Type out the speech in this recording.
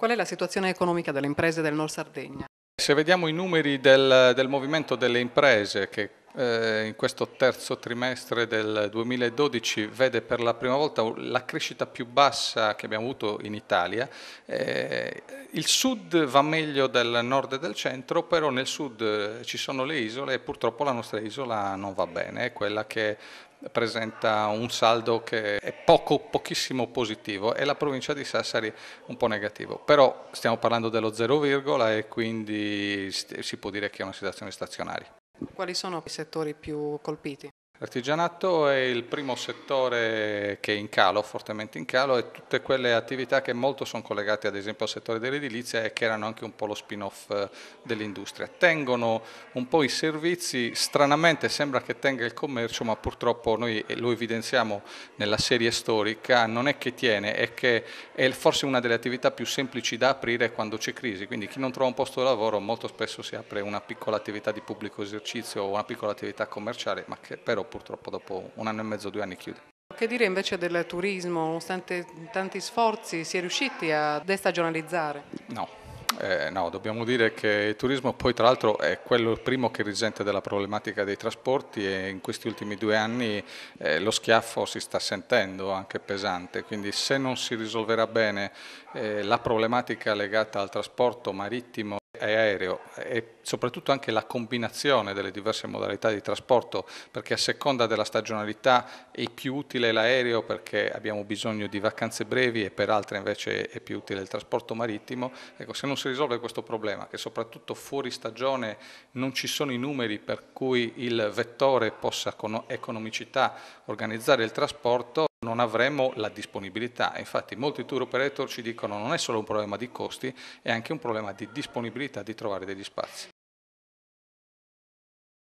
Qual è la situazione economica delle imprese del Nord Sardegna? Se vediamo i numeri del, del movimento delle imprese che eh, in questo terzo trimestre del 2012 vede per la prima volta la crescita più bassa che abbiamo avuto in Italia. Eh, il sud va meglio del nord e del centro, però nel sud eh, ci sono le isole e purtroppo la nostra isola non va bene, è quella che presenta un saldo che è poco, pochissimo positivo e la provincia di Sassari un po' negativo. Però stiamo parlando dello 0, e quindi si può dire che è una situazione stazionaria. Quali sono i settori più colpiti? L'artigianato è il primo settore che è in calo, fortemente in calo, e tutte quelle attività che molto sono collegate ad esempio al settore dell'edilizia e che erano anche un po' lo spin-off eh, dell'industria. Tengono un po' i servizi, stranamente sembra che tenga il commercio, ma purtroppo noi lo evidenziamo nella serie storica, non è che tiene, è che è forse una delle attività più semplici da aprire quando c'è crisi, quindi chi non trova un posto di lavoro molto spesso si apre una piccola attività di pubblico esercizio o una piccola attività commerciale, ma che però purtroppo dopo un anno e mezzo, due anni chiude. Che dire invece del turismo, nonostante tanti sforzi, si è riusciti a destagionalizzare? No. Eh, no, dobbiamo dire che il turismo poi tra l'altro è quello primo che risente della problematica dei trasporti e in questi ultimi due anni eh, lo schiaffo si sta sentendo anche pesante, quindi se non si risolverà bene eh, la problematica legata al trasporto marittimo e aereo e soprattutto anche la combinazione delle diverse modalità di trasporto perché a seconda della stagionalità è più utile l'aereo perché abbiamo bisogno di vacanze brevi e per altre invece è più utile il trasporto marittimo. Ecco, se non si risolve questo problema, che soprattutto fuori stagione non ci sono i numeri per cui il vettore possa con economicità organizzare il trasporto, non avremo la disponibilità. Infatti molti tour operator ci dicono che non è solo un problema di costi, è anche un problema di disponibilità di trovare degli spazi.